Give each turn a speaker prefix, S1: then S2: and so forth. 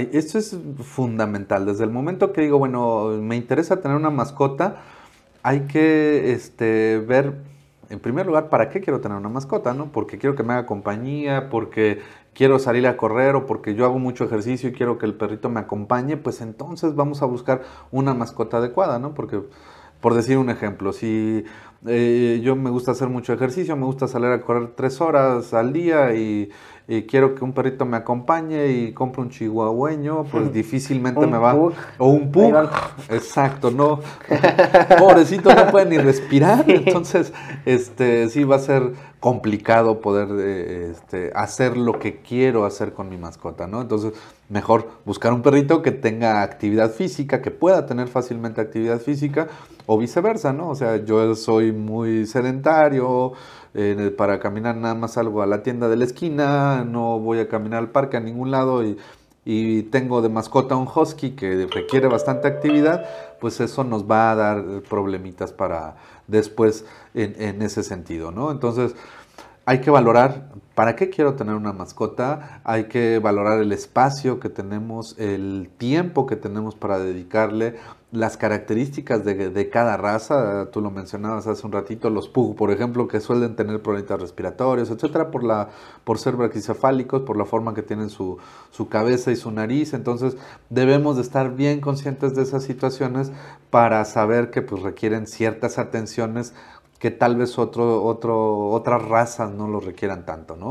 S1: esto es fundamental. Desde el momento que digo, bueno, me interesa tener una mascota, hay que este, ver, en primer lugar, para qué quiero tener una mascota, ¿no? Porque quiero que me haga compañía, porque quiero salir a correr o porque yo hago mucho ejercicio y quiero que el perrito me acompañe, pues entonces vamos a buscar una mascota adecuada, ¿no? Porque por decir un ejemplo, si eh, yo me gusta hacer mucho ejercicio, me gusta salir a correr tres horas al día y, y quiero que un perrito me acompañe y compro un chihuahueño, pues difícilmente me va. O un pug. Exacto, no. Pobrecito, no puede ni respirar. Entonces, este sí va a ser complicado poder eh, este, hacer lo que quiero hacer con mi mascota, ¿no? Entonces, mejor buscar un perrito que tenga actividad física, que pueda tener fácilmente actividad física, o viceversa, ¿no? O sea, yo soy muy sedentario para caminar nada más algo a la tienda de la esquina, no voy a caminar al parque a ningún lado y, tengo de mascota un husky que requiere bastante actividad, pues eso nos va a dar eh, problemitas para después en, en ese sentido, ¿no? Entonces, hay que valorar para qué quiero tener una mascota, hay que valorar el espacio que tenemos, el tiempo que tenemos para dedicarle, las características de, cada raza, tú lo mencionabas hace un ratito, los pug, por ejemplo, que suelen tener problemas respiratorios, etcétera, por, la, por ser braquicefálicos, por la forma que tienen su, cabeza y su nariz. Entonces, debemos de estar bien conscientes de esas situaciones para saber que pues, requieren ciertas atenciones que tal vez otro, otro, otras razas no lo requieran tanto, ¿no?